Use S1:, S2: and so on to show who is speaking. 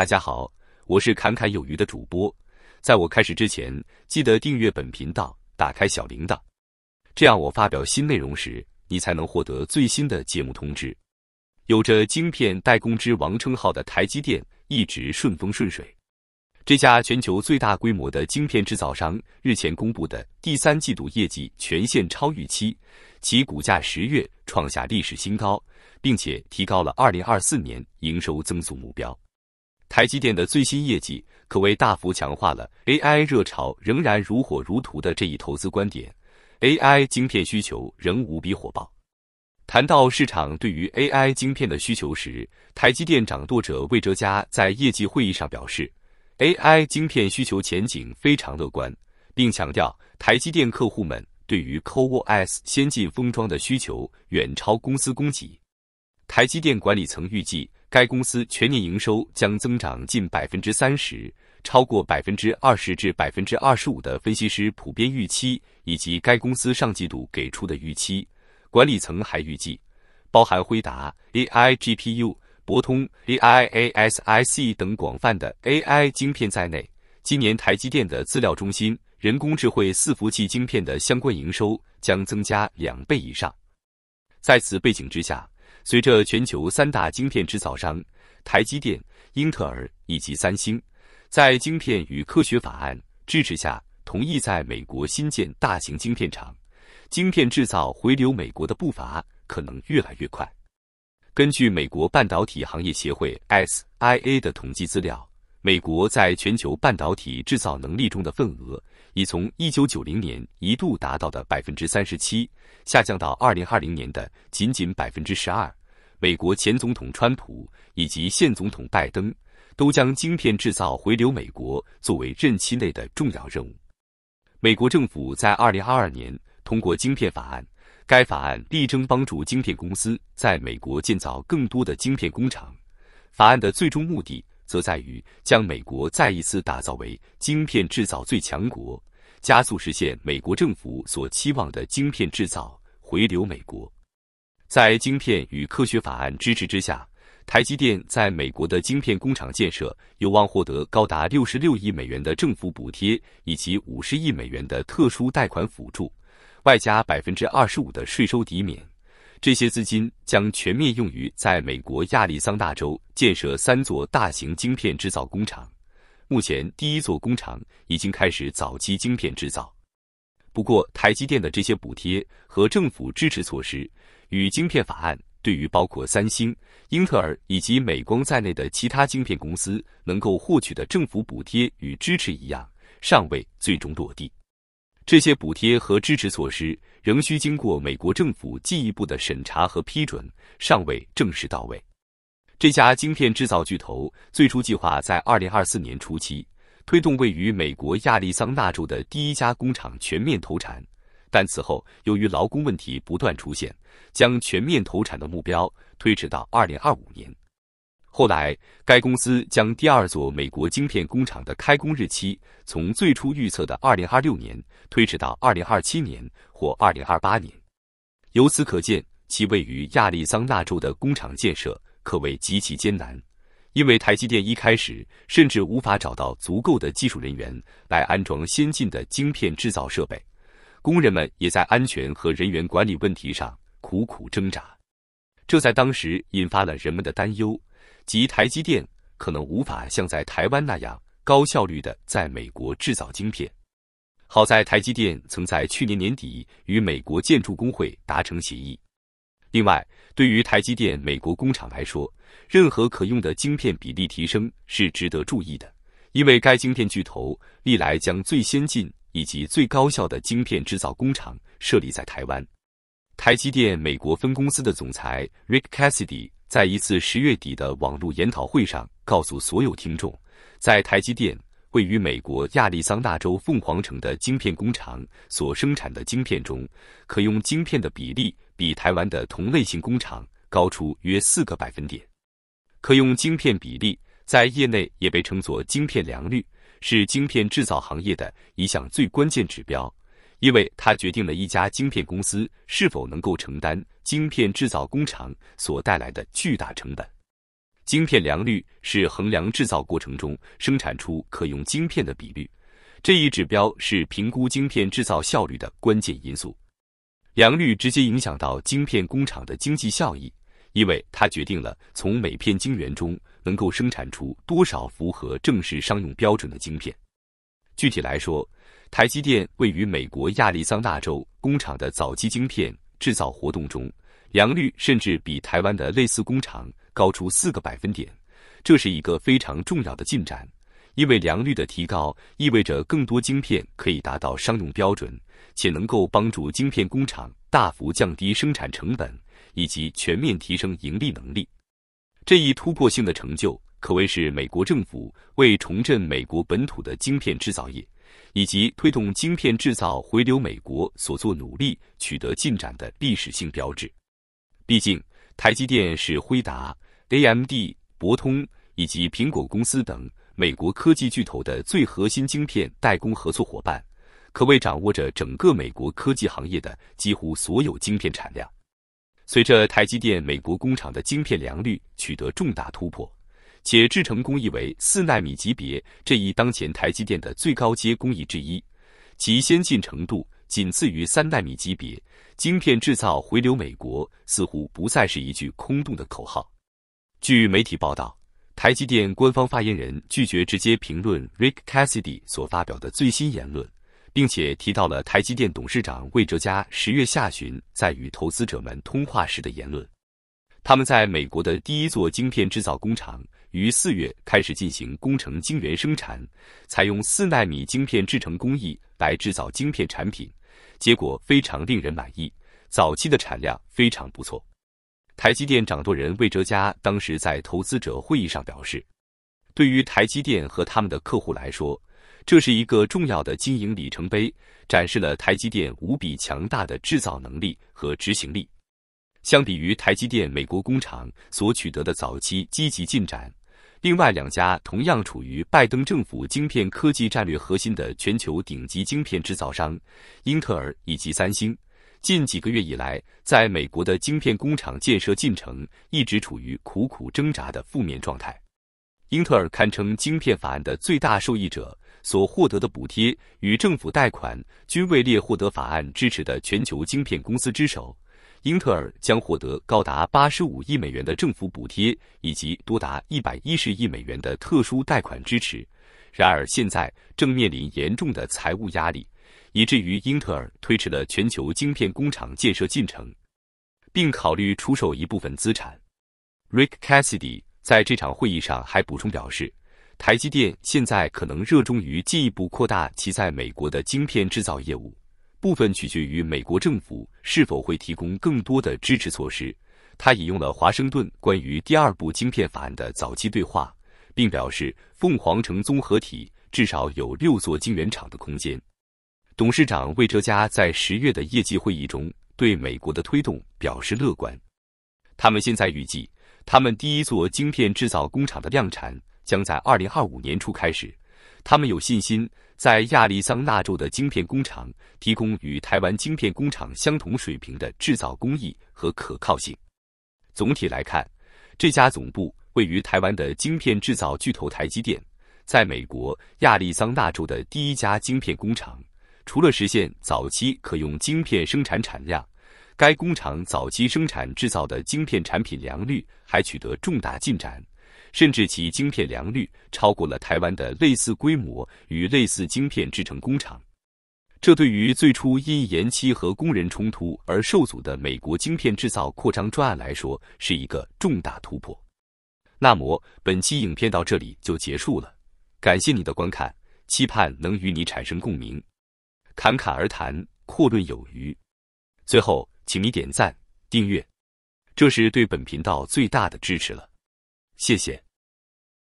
S1: 大家好，我是侃侃有余的主播。在我开始之前，记得订阅本频道，打开小铃铛，这样我发表新内容时，你才能获得最新的节目通知。有着晶片代工之王称号的台积电一直顺风顺水。这家全球最大规模的晶片制造商日前公布的第三季度业绩全线超预期，其股价十月创下历史新高，并且提高了二零二四年营收增速目标。台积电的最新业绩可谓大幅强化了 AI 热潮仍然如火如荼的这一投资观点。AI 晶片需求仍无比火爆。谈到市场对于 AI 晶片的需求时，台积电掌舵者魏哲嘉在业绩会议上表示，AI 晶片需求前景非常乐观，并强调台积电客户们对于 CoWoS 先进封装的需求远超公司供给。台积电管理层预计。该公司全年营收将增长近百分之三十，超过百分之二十至百分之二十五的分析师普遍预期，以及该公司上季度给出的预期。管理层还预计，包含辉达 AI GPU、博通 AI ASIC 等广泛的 AI 晶片在内，今年台积电的资料中心人工智能伺服器晶片的相关营收将增加两倍以上。在此背景之下。随着全球三大晶片制造商台积电、英特尔以及三星在晶片与科学法案支持下，同意在美国新建大型晶片厂，晶片制造回流美国的步伐可能越来越快。根据美国半导体行业协会 SIA 的统计资料。美国在全球半导体制造能力中的份额已从一九九零年一度达到的百分之三十七下降到二零二零年的仅仅百分之十二。美国前总统川普以及现总统拜登都将晶片制造回流美国作为任期内的重要任务。美国政府在二零二二年通过晶片法案，该法案力争帮助晶片公司在美国建造更多的晶片工厂。法案的最终目的。则在于将美国再一次打造为晶片制造最强国，加速实现美国政府所期望的晶片制造回流美国。在晶片与科学法案支持之下，台积电在美国的晶片工厂建设有望获得高达六十六亿美元的政府补贴，以及五十亿美元的特殊贷款辅助，外加百分之二十五的税收抵免。这些资金将全面用于在美国亚利桑那州建设三座大型晶片制造工厂。目前，第一座工厂已经开始早期晶片制造。不过，台积电的这些补贴和政府支持措施与晶片法案对于包括三星、英特尔以及美光在内的其他晶片公司能够获取的政府补贴与支持一样，尚未最终落地。这些补贴和支持措施。仍需经过美国政府进一步的审查和批准，尚未正式到位。这家晶片制造巨头最初计划在二零二四年初期推动位于美国亚利桑那州的第一家工厂全面投产，但此后由于劳工问题不断出现，将全面投产的目标推迟到二零二五年。后来，该公司将第二座美国晶片工厂的开工日期从最初预测的2026年推迟到2027年或2028年。由此可见，其位于亚利桑那州的工厂建设可谓极其艰难，因为台积电一开始甚至无法找到足够的技术人员来安装先进的晶片制造设备，工人们也在安全和人员管理问题上苦苦挣扎。这在当时引发了人们的担忧。及台积电可能无法像在台湾那样高效率的在美国制造晶片。好在台积电曾在去年年底与美国建筑工会达成协议。另外，对于台积电美国工厂来说，任何可用的晶片比例提升是值得注意的，因为该晶片巨头历来将最先进以及最高效的晶片制造工厂设立在台湾。台积电美国分公司的总裁 Rick Cassidy。在一次十月底的网络研讨会上，告诉所有听众，在台积电位于美国亚利桑那州凤凰城的晶片工厂所生产的晶片中，可用晶片的比例比台湾的同类型工厂高出约四个百分点。可用晶片比例在业内也被称作晶片良率，是晶片制造行业的一项最关键指标。因为它决定了一家晶片公司是否能够承担晶片制造工厂所带来的巨大成本。晶片良率是衡量制造过程中生产出可用晶片的比率，这一指标是评估晶片制造效率的关键因素。良率直接影响到晶片工厂的经济效益，因为它决定了从每片晶圆中能够生产出多少符合正式商用标准的晶片。具体来说，台积电位于美国亚利桑那州工厂的早期晶片制造活动中，良率甚至比台湾的类似工厂高出四个百分点。这是一个非常重要的进展，因为良率的提高意味着更多晶片可以达到商用标准，且能够帮助晶片工厂大幅降低生产成本以及全面提升盈利能力。这一突破性的成就可谓是美国政府为重振美国本土的晶片制造业。以及推动晶片制造回流美国所做努力取得进展的历史性标志。毕竟，台积电是辉达、AMD、博通以及苹果公司等美国科技巨头的最核心晶片代工合作伙伴，可谓掌握着整个美国科技行业的几乎所有晶片产量。随着台积电美国工厂的晶片良率取得重大突破。且制成工艺为四纳米级别，这一当前台积电的最高阶工艺之一，其先进程度仅次于三纳米级别。晶片制造回流美国，似乎不再是一句空洞的口号。据媒体报道，台积电官方发言人拒绝直接评论 Rick Cassidy 所发表的最新言论，并且提到了台积电董事长魏哲嘉十月下旬在与投资者们通话时的言论：他们在美国的第一座晶片制造工厂。于四月开始进行工程晶圆生产，采用四纳米晶片制成工艺来制造晶片产品，结果非常令人满意。早期的产量非常不错。台积电掌舵人魏哲嘉当时在投资者会议上表示：“对于台积电和他们的客户来说，这是一个重要的经营里程碑，展示了台积电无比强大的制造能力和执行力。相比于台积电美国工厂所取得的早期积极进展。”另外两家同样处于拜登政府晶片科技战略核心的全球顶级晶片制造商，英特尔以及三星，近几个月以来，在美国的晶片工厂建设进程一直处于苦苦挣扎的负面状态。英特尔堪称晶片法案的最大受益者，所获得的补贴与政府贷款均位列获得法案支持的全球晶片公司之首。英特尔将获得高达八十五亿美元的政府补贴，以及多达一百一十亿美元的特殊贷款支持。然而，现在正面临严重的财务压力，以至于英特尔推迟了全球晶片工厂建设进程，并考虑出售一部分资产。Rick Cassidy 在这场会议上还补充表示，台积电现在可能热衷于进一步扩大其在美国的晶片制造业务。部分取决于美国政府是否会提供更多的支持措施。他引用了华盛顿关于第二部晶片法案的早期对话，并表示凤凰城综合体至少有六座晶圆厂的空间。董事长魏哲嘉在十月的业绩会议中对美国的推动表示乐观。他们现在预计，他们第一座晶片制造工厂的量产将在二零二五年初开始。他们有信心在亚利桑那州的晶片工厂提供与台湾晶片工厂相同水平的制造工艺和可靠性。总体来看，这家总部位于台湾的晶片制造巨头台积电，在美国亚利桑那州的第一家晶片工厂，除了实现早期可用晶片生产产量，该工厂早期生产制造的晶片产品良率还取得重大进展。甚至其晶片良率超过了台湾的类似规模与类似晶片制成工厂。这对于最初因延期和工人冲突而受阻的美国晶片制造扩张专案来说，是一个重大突破。那么本期影片到这里就结束了，感谢你的观看，期盼能与你产生共鸣。侃侃而谈，阔论有余。最后，请你点赞、订阅，这是对本频道最大的支持了。谢谢。